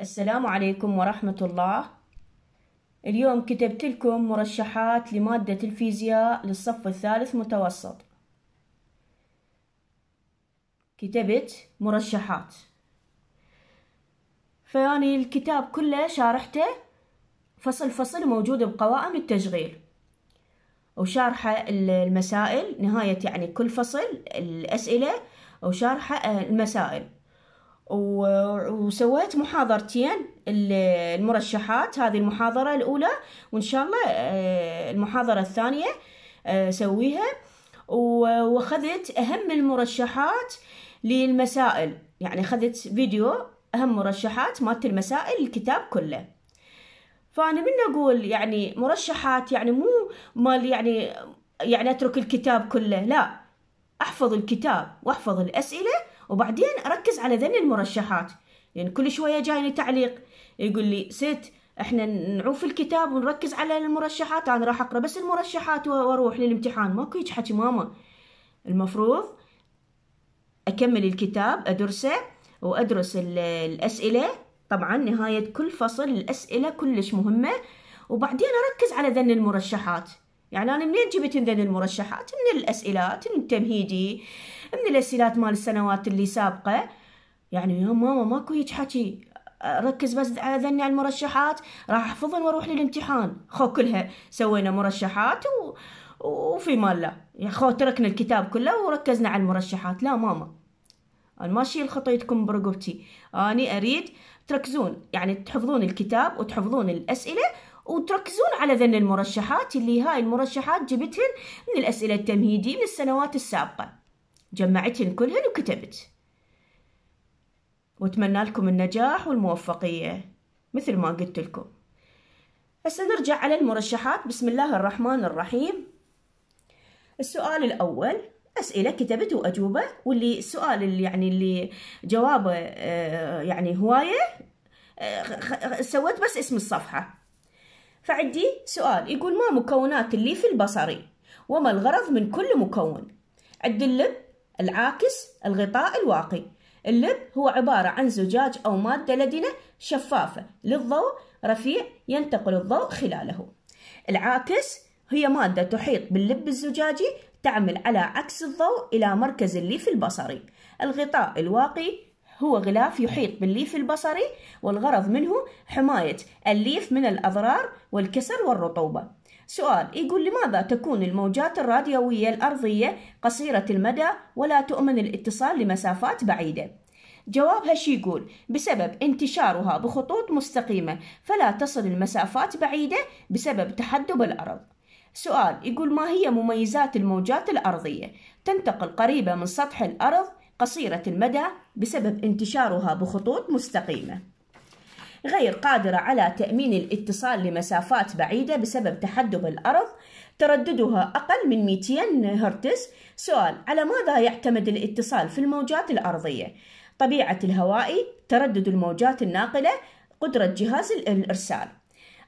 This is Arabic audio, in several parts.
السلام عليكم ورحمة الله اليوم كتبت لكم مرشحات لمادة الفيزياء للصف الثالث متوسط كتبت مرشحات فياني الكتاب كله شارحته فصل فصل موجود بقوائم التشغيل وشارحة المسائل نهاية يعني كل فصل الأسئلة وشارحة آه، المسائل وسويت محاضرتين المرشحات هذه المحاضرة الأولى وإن شاء الله آه، المحاضرة الثانية آه، سويها وأخذت أهم المرشحات للمسائل يعني أخذت فيديو أهم مرشحات مالت المسائل الكتاب كله فأنا من أقول يعني مرشحات يعني مو مال يعني يعني أترك الكتاب كله لا أحفظ الكتاب وأحفظ الأسئلة وبعدين اركز على ذن المرشحات لان يعني كل شويه جايني تعليق يقول لي ست احنا نعوف الكتاب ونركز على المرشحات انا راح اقرا بس المرشحات واروح للامتحان ماكو هيك حكي ماما المفروض اكمل الكتاب ادرسه وادرس الاسئله طبعا نهايه كل فصل الاسئله كلش مهمه وبعدين اركز على ذن المرشحات يعني انا منين جبت ذن المرشحات من الاسئلات من تمهيدي من الاسئله مال السنوات اللي سابقه يعني يا ماما ماكو هيك حكي ركز بس على ذني على المرشحات راح احفظن واروح للامتحان خو كلها سوينا مرشحات و... وفي مال لا يا خو تركنا الكتاب كله وركزنا على المرشحات لا ماما انا ما اشيل خطيتكم برقبتي اني اريد تركزون يعني تحفظون الكتاب وتحفظون الاسئله وتركزون على ذن المرشحات اللي هاي المرشحات جبتهن من الاسئله التمهيدي من السنوات السابقه جمعتهن كلهن وكتبت واتمنى لكم النجاح والموفقية مثل ما قلت لكم هسه نرجع على المرشحات بسم الله الرحمن الرحيم السؤال الأول أسئلة كتبت وأجوبة واللي السؤال اللي يعني اللي جوابه آه، يعني هواية آه، سويت بس اسم الصفحة فعندي سؤال يقول ما مكونات الليف البصري وما الغرض من كل مكون عند اللب العاكس الغطاء الواقي اللب هو عبارة عن زجاج أو مادة لدنة شفافة للضوء رفيع ينتقل الضوء خلاله العاكس هي مادة تحيط باللب الزجاجي تعمل على عكس الضوء إلى مركز الليف البصري الغطاء الواقي هو غلاف يحيط بالليف البصري والغرض منه حماية الليف من الأضرار والكسر والرطوبة سؤال يقول لماذا تكون الموجات الراديوية الأرضية قصيرة المدى ولا تؤمن الاتصال لمسافات بعيدة؟ جواب هشي يقول بسبب انتشارها بخطوط مستقيمة فلا تصل المسافات بعيدة بسبب تحدب الأرض سؤال يقول ما هي مميزات الموجات الأرضية؟ تنتقل قريبة من سطح الأرض قصيرة المدى بسبب انتشارها بخطوط مستقيمة غير قادرة على تأمين الاتصال لمسافات بعيدة بسبب تحدب الأرض ترددها أقل من 200 هرتز سؤال على ماذا يعتمد الاتصال في الموجات الأرضية؟ طبيعة الهوائي تردد الموجات الناقلة قدرة جهاز الإرسال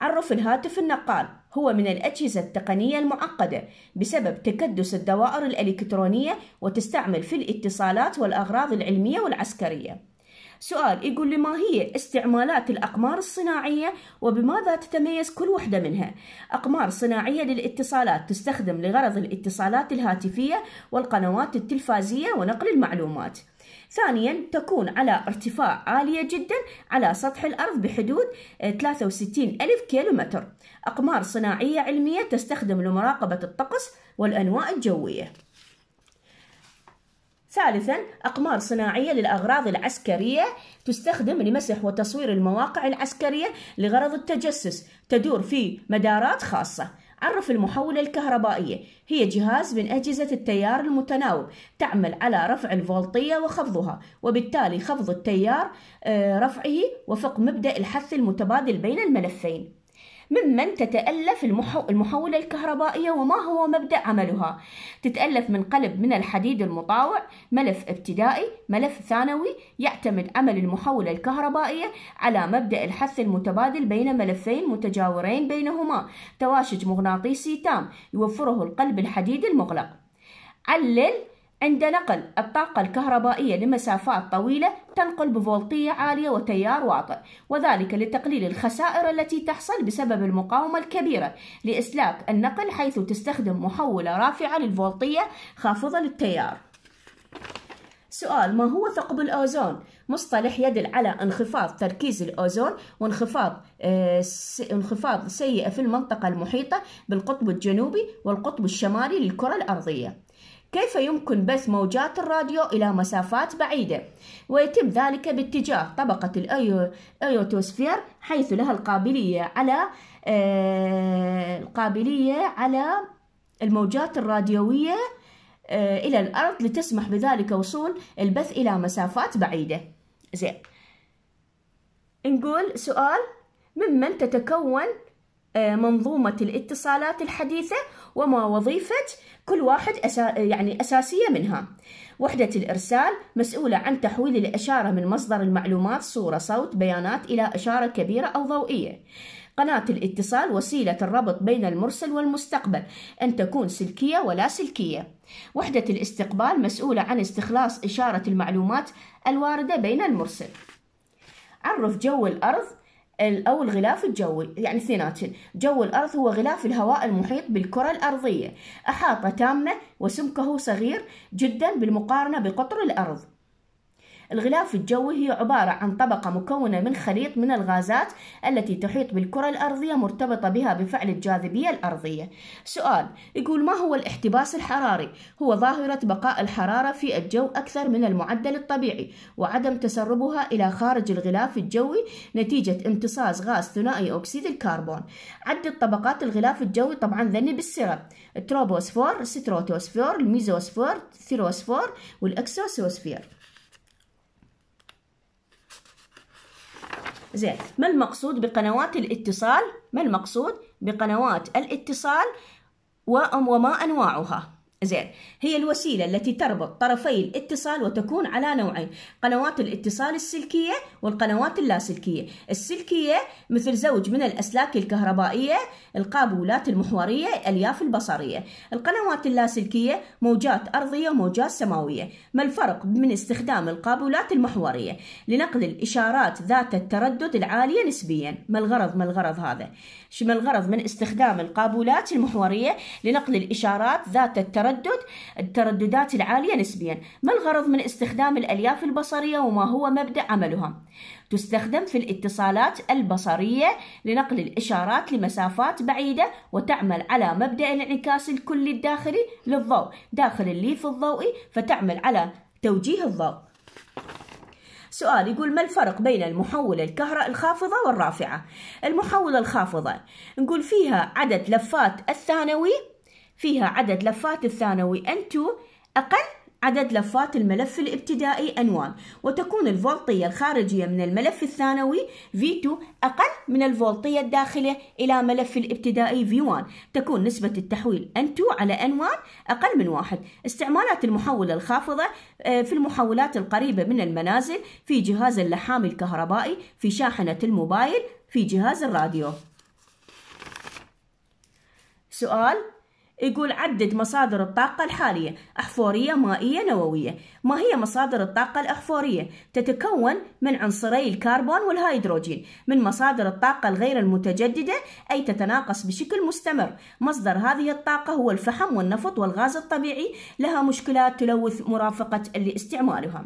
عرف الهاتف النقال هو من الأجهزة التقنية المعقدة بسبب تكدس الدوائر الإلكترونية وتستعمل في الاتصالات والأغراض العلمية والعسكرية سؤال يقول لي ما هي استعمالات الأقمار الصناعية وبماذا تتميز كل وحدة منها أقمار صناعية للاتصالات تستخدم لغرض الاتصالات الهاتفية والقنوات التلفازية ونقل المعلومات ثانيا تكون على ارتفاع عالية جدا على سطح الأرض بحدود 63 ألف كيلومتر أقمار صناعية علمية تستخدم لمراقبة الطقس والأنواء الجوية ثالثا أقمار صناعية للأغراض العسكرية تستخدم لمسح وتصوير المواقع العسكرية لغرض التجسس تدور في مدارات خاصة عرف المحولة الكهربائية هي جهاز من أجهزة التيار المتناوب تعمل على رفع الفولطية وخفضها وبالتالي خفض التيار آه، رفعه وفق مبدأ الحث المتبادل بين الملفين ممن تتألف المحولة الكهربائية وما هو مبدأ عملها تتألف من قلب من الحديد المطاوع ملف ابتدائي ملف ثانوي يعتمد عمل المحولة الكهربائية على مبدأ الحث المتبادل بين ملفين متجاورين بينهما تواشج مغناطيسي تام يوفره القلب الحديد المغلق علل عند نقل الطاقة الكهربائية لمسافات طويلة تنقل بفولتية عالية وتيار واطئ وذلك لتقليل الخسائر التي تحصل بسبب المقاومة الكبيرة لإسلاك النقل حيث تستخدم محولة رافعة للفولتية خافضة للتيار سؤال ما هو ثقب الأوزون؟ مصطلح يدل على انخفاض تركيز الأوزون وانخفاض آه انخفاض سيئة في المنطقة المحيطة بالقطب الجنوبي والقطب الشمالي للكرة الأرضية كيف يمكن بث موجات الراديو إلى مسافات بعيدة ويتم ذلك باتجاه طبقة الأيوتوسفير حيث لها القابلية على آه، القابلية على الموجات الراديوية آه، إلى الأرض لتسمح بذلك وصول البث إلى مسافات بعيدة زين نقول سؤال ممن تتكون آه، منظومة الاتصالات الحديثة وما وظيفة كل واحد أسا يعني أساسية منها وحدة الإرسال مسؤولة عن تحويل الإشارة من مصدر المعلومات صورة صوت بيانات إلى إشارة كبيرة أو ضوئية قناة الاتصال وسيلة الربط بين المرسل والمستقبل أن تكون سلكية ولا سلكية وحدة الاستقبال مسؤولة عن استخلاص إشارة المعلومات الواردة بين المرسل عرف جو الأرض أو الغلاف الجوي يعني اثنيناتهم جو الأرض هو غلاف الهواء المحيط بالكرة الأرضية أحاطة تامة وسمكه صغير جدا بالمقارنة بقطر الأرض الغلاف الجوي هي عبارة عن طبقة مكونة من خليط من الغازات التي تحيط بالكرة الأرضية مرتبطة بها بفعل الجاذبية الأرضية سؤال يقول ما هو الاحتباس الحراري؟ هو ظاهرة بقاء الحرارة في الجو أكثر من المعدل الطبيعي وعدم تسربها إلى خارج الغلاف الجوي نتيجة امتصاص غاز ثنائي أكسيد الكربون عدد طبقات الغلاف الجوي طبعا ذني بالسرب التروبوسفور الستروتوسفور الميزوسفور الثيروسفور والأكسوسوسفير زين ما المقصود بقنوات الاتصال ما المقصود بقنوات الاتصال وما أنواعها زين هي الوسيلة التي تربط طرفي الاتصال وتكون على نوعين قنوات الاتصال السلكية والقنوات اللاسلكية السلكية مثل زوج من الأسلاك الكهربائية القابولات المحورية الألياف البصرية القنوات اللاسلكية موجات أرضية وموجات سماوية ما الفرق من استخدام القابولات المحورية لنقل الإشارات ذات التردد العالية نسبيا ما الغرض ما الغرض هذا ما الغرض من استخدام القابولات المحورية لنقل الإشارات ذات التردد التردد الترددات العالية نسبيا ما الغرض من استخدام الألياف البصرية وما هو مبدأ عملها تستخدم في الاتصالات البصرية لنقل الإشارات لمسافات بعيدة وتعمل على مبدأ الانعكاس الكلي الداخلي للضوء داخل الليف الضوئي فتعمل على توجيه الضوء سؤال يقول ما الفرق بين المحولة الكهرباء الخافضة والرافعة؟ المحولة الخافضة نقول فيها عدد لفات الثانوي فيها عدد لفات الثانوي N2 أقل عدد لفات الملف الابتدائي N1 وتكون الفولتية الخارجية من الملف الثانوي V2 أقل من الفولتية الداخلة إلى ملف الابتدائي V1 تكون نسبة التحويل N2 على N1 أقل من واحد استعمالات المحولة الخافضة آه، في المحولات القريبة من المنازل في جهاز اللحام الكهربائي في شاحنة الموبايل في جهاز الراديو سؤال يقول عدد مصادر الطاقة الحالية أحفورية مائية نووية ما هي مصادر الطاقة الأحفورية؟ تتكون من عنصري الكربون والهيدروجين من مصادر الطاقة الغير المتجددة أي تتناقص بشكل مستمر مصدر هذه الطاقة هو الفحم والنفط والغاز الطبيعي لها مشكلات تلوث مرافقة لاستعمالها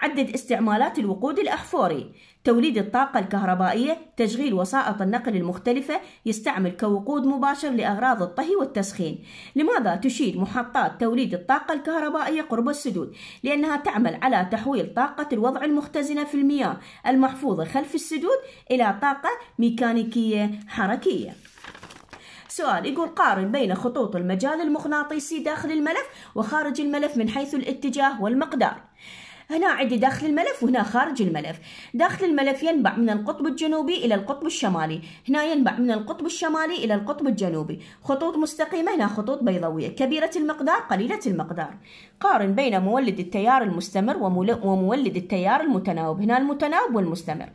عدد استعمالات الوقود الأحفوري توليد الطاقة الكهربائية تشغيل وسائط النقل المختلفة يستعمل كوقود مباشر لأغراض الطهي والتسخين لماذا تشيد محطات توليد الطاقة الكهربائية قرب السدود لأنها تعمل على تحويل طاقة الوضع المختزنة في المياه المحفوظة خلف السدود إلى طاقة ميكانيكية حركية سؤال يقول قارن بين خطوط المجال المغناطيسي داخل الملف وخارج الملف من حيث الاتجاه والمقدار هنا عندي داخل الملف وهنا خارج الملف داخل الملف ينبع من القطب الجنوبي إلى القطب الشمالي هنا ينبع من القطب الشمالي إلى القطب الجنوبي خطوط مستقيمة هنا خطوط بيضاوية كبيرة المقدار قليلة المقدار قارن بين مولد التيار المستمر ومولد التيار المتناوب هنا المتناوب والمستمر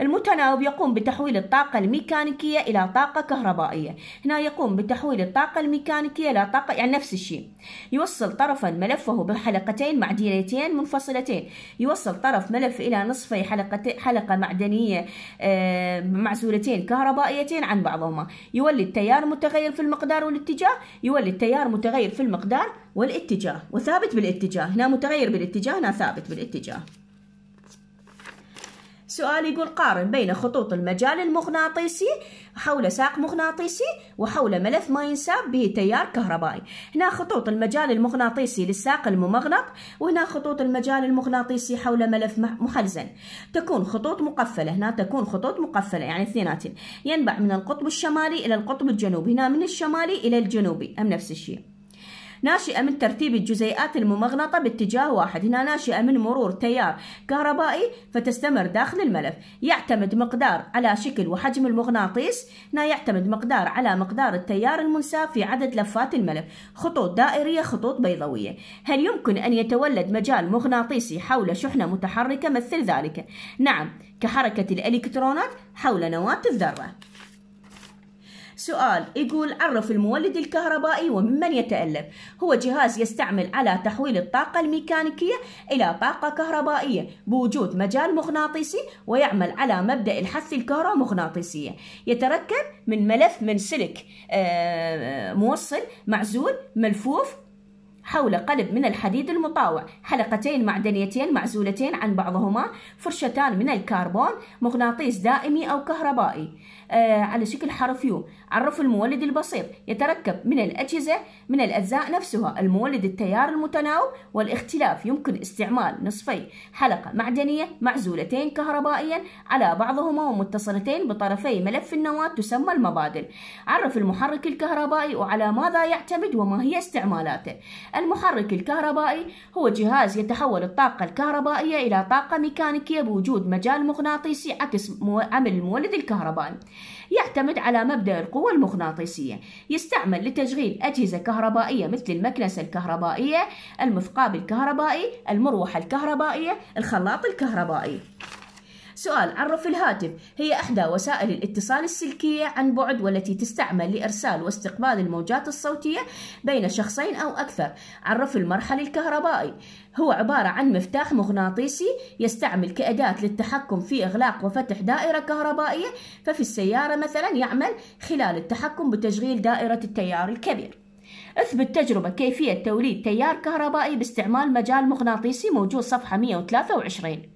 المتناوب يقوم بتحويل الطاقة الميكانيكية إلى طاقة كهربائية هنا يقوم بتحويل الطاقة الميكانيكية إلى طاقة يعني نفس الشيء يوصل طرفا ملفه بحلقتين معدنيتين منفصلتين حلقتين يوصل طرف ملف إلى نصفي حلقة, حلقة معدنية آه، معزولتين كهربائيتين عن بعضهما يولد تيار متغير في المقدار والاتجاه يولد تيار متغير في المقدار والاتجاه وثابت بالاتجاه هنا متغير بالاتجاه هنا ثابت بالاتجاه سؤال يقول قارن بين خطوط المجال المغناطيسي حول ساق مغناطيسي وحول ملف ما ينساب به تيار كهربائي هنا خطوط المجال المغناطيسي للساق الممغنط وهنا خطوط المجال المغناطيسي حول ملف محلزن تكون خطوط مقفلة هنا تكون خطوط مقفلة يعني اثنينات ينبع من القطب الشمالي إلى القطب الجنوبي هنا من الشمالي إلى الجنوبي أم نفس الشيء ناشئة من ترتيب الجزيئات الممغنطة باتجاه واحد هنا ناشئة من مرور تيار كهربائي فتستمر داخل الملف يعتمد مقدار على شكل وحجم المغناطيس هنا يعتمد مقدار على مقدار التيار المنساب في عدد لفات الملف خطوط دائرية خطوط بيضوية هل يمكن أن يتولد مجال مغناطيسي حول شحنة متحركة مثل ذلك نعم كحركة الإلكترونات حول نواة الذرة سؤال يقول عرف المولد الكهربائي وممن يتألف هو جهاز يستعمل على تحويل الطاقة الميكانيكية إلى طاقة كهربائية بوجود مجال مغناطيسي ويعمل على مبدأ الحث الكهرومغناطيسية يتركب من ملف من سلك آه، موصل معزول ملفوف حول قلب من الحديد المطاوع حلقتين معدنيتين معزولتين عن بعضهما فرشتان من الكربون مغناطيس دائمي أو كهربائي آه على شكل حرف يو عرف المولد البسيط يتركب من الأجهزة من الأجزاء نفسها المولد التيار المتناوب والاختلاف يمكن استعمال نصفي حلقة معدنية معزولتين كهربائيا على بعضهما ومتصلتين بطرفي ملف النواة تسمى المبادل عرف المحرك الكهربائي وعلى ماذا يعتمد وما هي استعمالاته المحرك الكهربائي هو جهاز يتحول الطاقة الكهربائية إلى طاقة ميكانيكية بوجود مجال مغناطيسي عكس عمل المولد الكهربائي يعتمد على مبدأ القوة المغناطيسية يستعمل لتشغيل أجهزة كهربائية مثل المكنسة الكهربائية المثقاب الكهربائي المروحة الكهربائية الخلاط الكهربائي سؤال عرف الهاتف هي إحدى وسائل الاتصال السلكية عن بعد والتي تستعمل لإرسال واستقبال الموجات الصوتية بين شخصين أو أكثر عرف المرحل الكهربائي هو عبارة عن مفتاح مغناطيسي يستعمل كأداة للتحكم في إغلاق وفتح دائرة كهربائية ففي السيارة مثلا يعمل خلال التحكم بتشغيل دائرة التيار الكبير اثبت تجربة كيفية توليد تيار كهربائي باستعمال مجال مغناطيسي موجود صفحة 123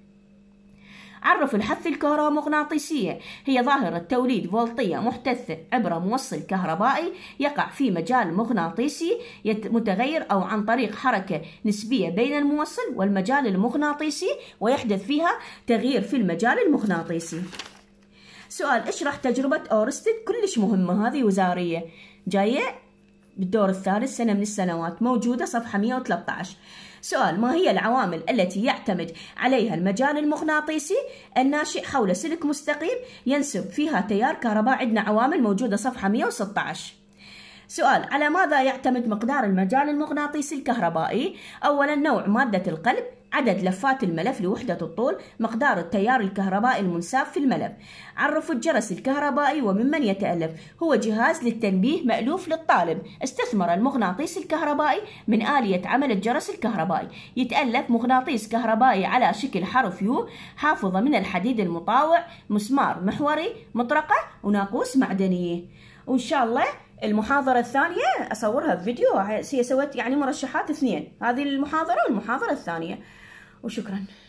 عرف الحث الكهرومغناطيسية هي ظاهرة توليد فولطية محتثة عبر موصل كهربائي يقع في مجال مغناطيسي متغير أو عن طريق حركة نسبية بين الموصل والمجال المغناطيسي ويحدث فيها تغيير في المجال المغناطيسي سؤال اشرح تجربة أورستد كلش مهمة هذه وزارية جاية بالدور الثالث سنة من السنوات موجودة صفحة 113 سؤال ما هي العوامل التي يعتمد عليها المجال المغناطيسي الناشئ حول سلك مستقيم ينسب فيها تيار كهرباء عندنا عوامل موجودة صفحة 116 سؤال على ماذا يعتمد مقدار المجال المغناطيسي الكهربائي؟ أولا نوع مادة القلب عدد لفات الملف لوحدة الطول مقدار التيار الكهربائي المنساب في الملف عرفوا الجرس الكهربائي وممن يتألف هو جهاز للتنبيه مألوف للطالب استثمر المغناطيس الكهربائي من آلية عمل الجرس الكهربائي يتألف مغناطيس كهربائي على شكل حرف يو حافظة من الحديد المطاوع مسمار محوري مطرقة وناقوس معدني وإن شاء الله المحاضرة الثانية أصورها في فيديو هي سويت يعني مرشحات اثنين هذه المحاضرة والمحاضرة الثانية وشكرا